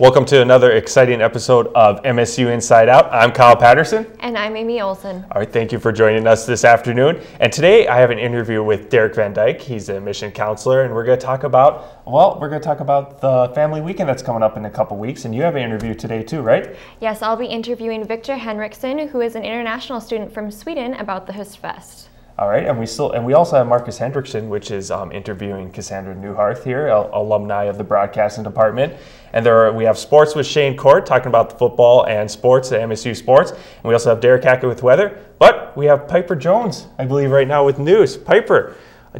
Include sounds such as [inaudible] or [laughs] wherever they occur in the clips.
Welcome to another exciting episode of MSU Inside Out. I'm Kyle Patterson. And I'm Amy Olson. All right, thank you for joining us this afternoon. And today I have an interview with Derek Van Dyke. He's a mission counselor, and we're going to talk about, well, we're going to talk about the family weekend that's coming up in a couple weeks. And you have an interview today, too, right? Yes, I'll be interviewing Victor Henriksen, who is an international student from Sweden, about the HostFest. All right, and we still and we also have Marcus Hendrickson, which is um, interviewing Cassandra Newhart here, alumni of the broadcasting department. And there are, we have sports with Shane Court talking about the football and sports, the MSU sports. And we also have Derek Hackett with weather. But we have Piper Jones, I believe, right now with news. Piper,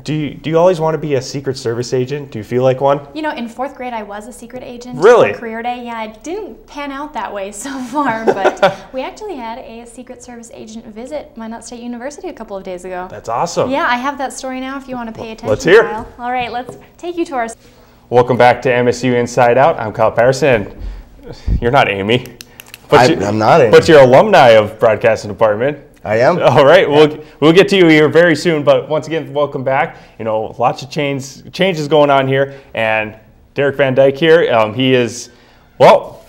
do you, do you always want to be a Secret Service agent? Do you feel like one? You know, in fourth grade, I was a secret agent. Really? career day. Yeah, it didn't pan out that way [laughs] so far, but [laughs] we actually had a Secret Service agent visit Minot State University a couple of days ago. That's awesome. Yeah, I have that story now if you want to pay attention. Let's hear All right, let's take you to our. Welcome back to MSU Inside Out. I'm Kyle Patterson. You're not Amy. But I, am not Amy. But you're alumni of Broadcasting Department. I am. [laughs] All right, yeah. we'll we'll get to you here very soon. But once again, welcome back. You know, lots of changes changes going on here, and Derek Van Dyke here. Um, he is, well,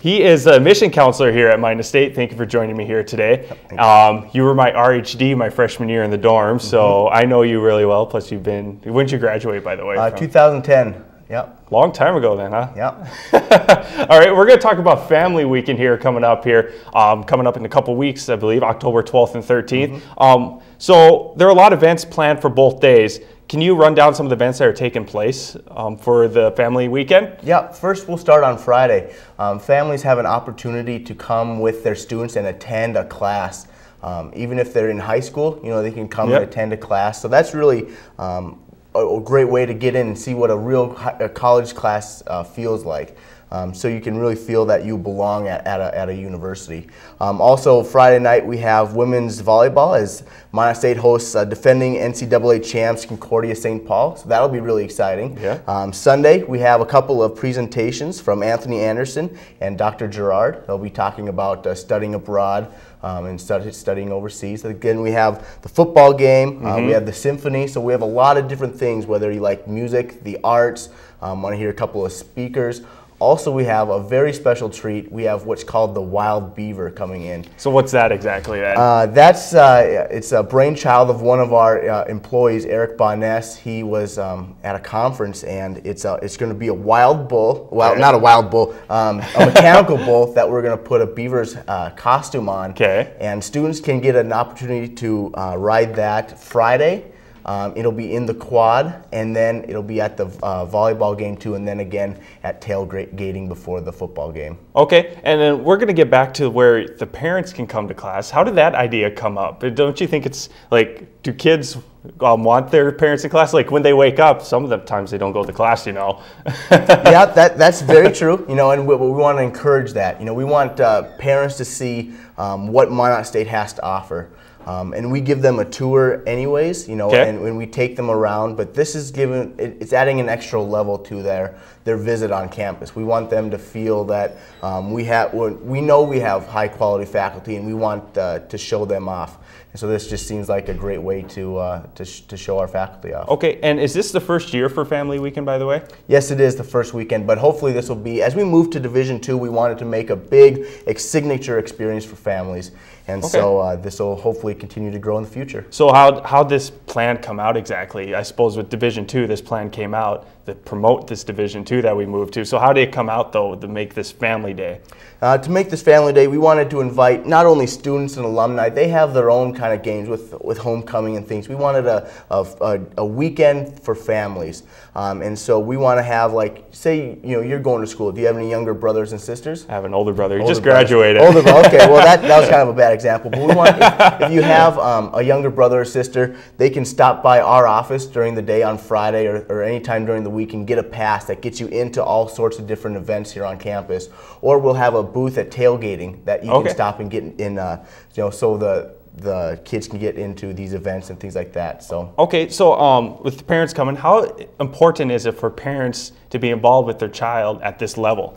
he is a mission counselor here at Mine State. Thank you for joining me here today. Um, you were my RHD my freshman year in the dorm, mm -hmm. so mm-hmm. I know you really well. Plus, you've been when did you graduate, by the way? Uh, 2010. Yep. Long time ago then, huh? Yep. [laughs] All right, we're going to talk about Family Weekend here coming up here, um, coming up in a couple weeks, I believe, October 12th and 13th. Mm -hmm. um, so there are a lot of events planned for both days. Can you run down some of the events that are taking place um, for the family weekend? Yeah, first we'll start on Friday. Um, families have an opportunity to come with their students and attend a class. Um, even if they're in high school, you know, they can come yep. and attend a class. So that's really um, a, great way to get in and see what a real college class uh, feels like. Um, so you can really feel that you belong at, at, a, at a university. Um, also, Friday night we have women's volleyball as Minnesota State hosts uh, defending NCAA champs Concordia St. Paul, so that'll be really exciting. Yeah. Um, Sunday we have a couple of presentations from Anthony Anderson and Dr. Gerard. They'll be talking about uh, studying abroad um, and stud studying overseas. Again, we have the football game, mm -hmm. we mm-hmm. have the symphony, so we have a lot of different things, whether you like music, the arts, um, want to hear a couple of speakers. Also, we have a very special treat. We have what's called the wild beaver coming in. So what's that exactly? Uh, that's uh, it's a brainchild of one of our uh, employees, Eric Boness. He was um, at a conference, and it's a, it's going to be a wild bull. Well, okay. not a wild bull, um, a mechanical bull that we're going to put a beaver's uh, costume on. Okay. And students can get an opportunity to uh, ride that Friday. Um, it'll be in the quad, and then it'll be at the uh, volleyball game too, and then again at tailgating before the football game. Okay, and then we're going to get back to where the parents can come to class. How did that idea come up? Don't you think it's like, do kids um, want their parents in class? Like when they wake up, some of the times they don't go to class, you know. [laughs] yeah, that, that's very true, you know, and we, we want to encourage that. You know, we want uh, parents to see um, what Monmouth State has to offer. Um, and we give them a tour anyways, you know, and, and, we take them around. But this is giving, it, it's adding an extra level to their their visit on campus. We want them to feel that um, we have, we know we have high quality faculty, and we want uh, to show them off. And so this just seems like a great way to uh, to, sh to show our faculty off. Okay, and is this the first year for Family Weekend, by the way? Yes, it is the first weekend. But hopefully, this will be as we move to Division Two. We wanted to make a big signature experience for families and okay. so uh, this will hopefully continue to grow in the future. So how how this plan come out exactly? I suppose with Division Two, this plan came out to promote this Division Two that we moved to. So how did it come out though to make this Family Day? Uh, to make this Family Day, we wanted to invite not only students and alumni. They have their own kind of games with with homecoming and things. We wanted a a, a weekend for families, um, and so we want to have like say you know you're going to school. Do you have any younger brothers and sisters? I have an older brother. Older he just brother. graduated. Older brother. Okay. Well, that that was [laughs] kind of a bad example, but we want if, if, you have um, a younger brother or sister, they can stop by our office during the day on Friday or, or anytime during the week and get a pass that gets you into all sorts of different events here on campus. Or we'll have a booth at tailgating that you okay. can stop and get in. Uh, you know, so the the kids can get into these events and things like that. So okay, so um, with the parents coming, how important is it for parents to be involved with their child at this level?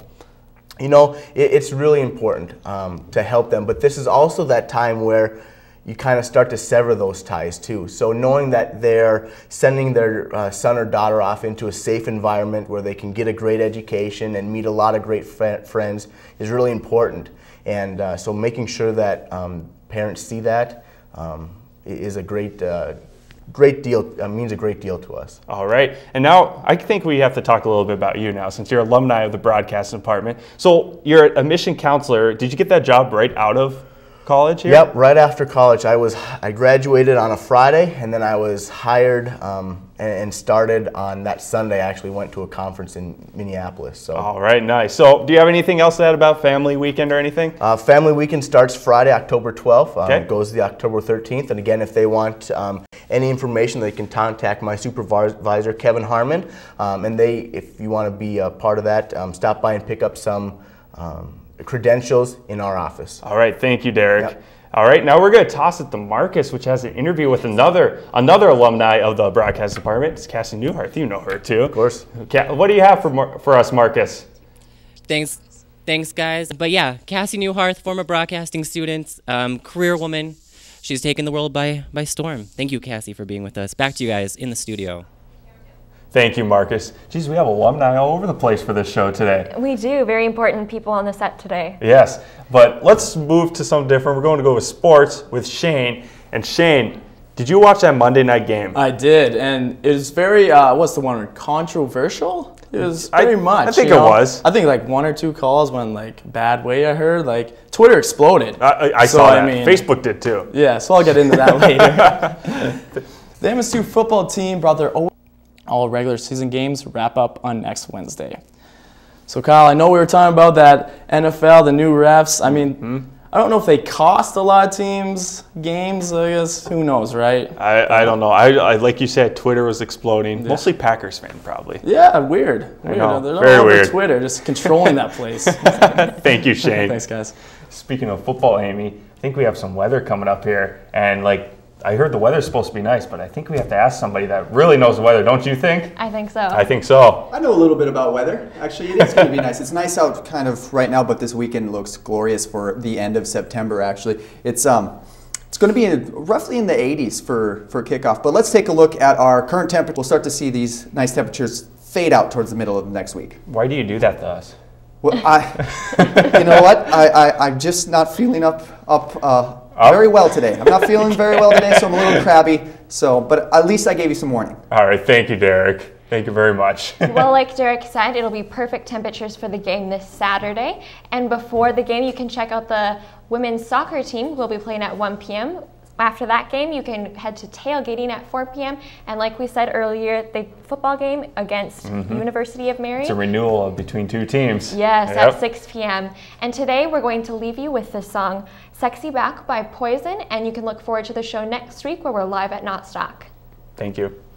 you know, it, it's really important um, to help them. But this is also that time where you kind of start to sever those ties too. So knowing that they're sending their uh, son or daughter off into a safe environment where they can get a great education and meet a lot of great fr friends is really important. And uh, so making sure that um, parents see that um, is a great uh, great deal uh, means a great deal to us. All right, and now I think we have to talk a little bit about you now, since you're alumni of the broadcast department. So you're a mission counselor. Did you get that job right out of college here? Yep, right after college. I was I graduated on a Friday, and then I was hired um, and, and, started on that Sunday. I actually went to a conference in Minneapolis. So. All right, nice. So, do you have anything else to add about Family Weekend or anything? Uh, family Weekend starts Friday, October 12th. Um, okay. Goes to October 13th. And again, if they want um, any information, they can contact my supervisor, Kevin Harmon. Um, and they, if you want to be a part of that, um, stop by and pick up some. Um, credentials in our office. All right, thank you, Derek. Yep. All right, now we're going to toss it to Marcus, which has an interview with another another alumni of the broadcast department. It's Cassie Newhart. You know her too, of course. What do you have for for us, Marcus? Thanks, thanks, guys. But yeah, Cassie Newhart, former broadcasting student, um, career woman. She's taken the world by by storm. Thank you, Cassie, for being with us. Back to you guys in the studio. Thank you, Marcus. Geez, we have alumni all over the place for this show today. We do. Very important people on the set today. Yes, but let's move to something different. We're going to go with sports with Shane. And Shane, did you watch that Monday night game? I did, and it was very uh, what's the one controversial. It was very I, much. I think it know? was. I think like one or two calls went like bad way. I heard like Twitter exploded. I, I so, saw that. I mean, Facebook did too. Yeah, so I'll get into that [laughs] later. [laughs] the MSU football team brought their all regular season games wrap up on next Wednesday. So, Kyle, I know we were talking about that NFL, the new refs. I mean, mm -hmm. I don't know if they cost a lot of teams games. I guess who knows, right? I, I don't know. I, I like you said, Twitter was exploding. Yeah. Mostly Packers fan, probably. Yeah, weird. Weird. They're Very weird. Twitter just controlling that place. [laughs] [laughs] Thank you, Shane. Thanks, guys. Speaking of football, Amy, I think we have some weather coming up here, and like I heard the weather's supposed to be nice, but I think we have to ask somebody that really knows the weather, don't you think? I think so. I think so. I know a little bit about weather. Actually, it is going to be nice. It's nice out kind of right now, but this weekend looks glorious for the end of September, actually. It's, um, it's going to be in, roughly in the 80s for, for kickoff, but let's take a look at our current temperature. We'll start to see these nice temperatures fade out towards the middle of the next week. Why do you do that to us? Well, I, [laughs] you know what? I, I, I'm just not feeling up, up, uh, very well today. I'm not feeling very well today, so I'm a little [laughs] crabby. So, but at least I gave you some warning. All right, thank you, Derek. Thank you very much. well, like Derek said, it'll be perfect temperatures for the game this Saturday. And before the game, you can check out the women's soccer team who will be playing at 1 p.m. After that game, you can head to tailgating at 4 p.m. And like we said earlier, the football game against mm -hmm. University of Mary. It's a renewal of between two teams. Yes, yep. at 6 p.m. And today we're going to leave you with the song Sexy Back by Poison. And you can look forward to the show next week where we're live at Not Stock. Thank you.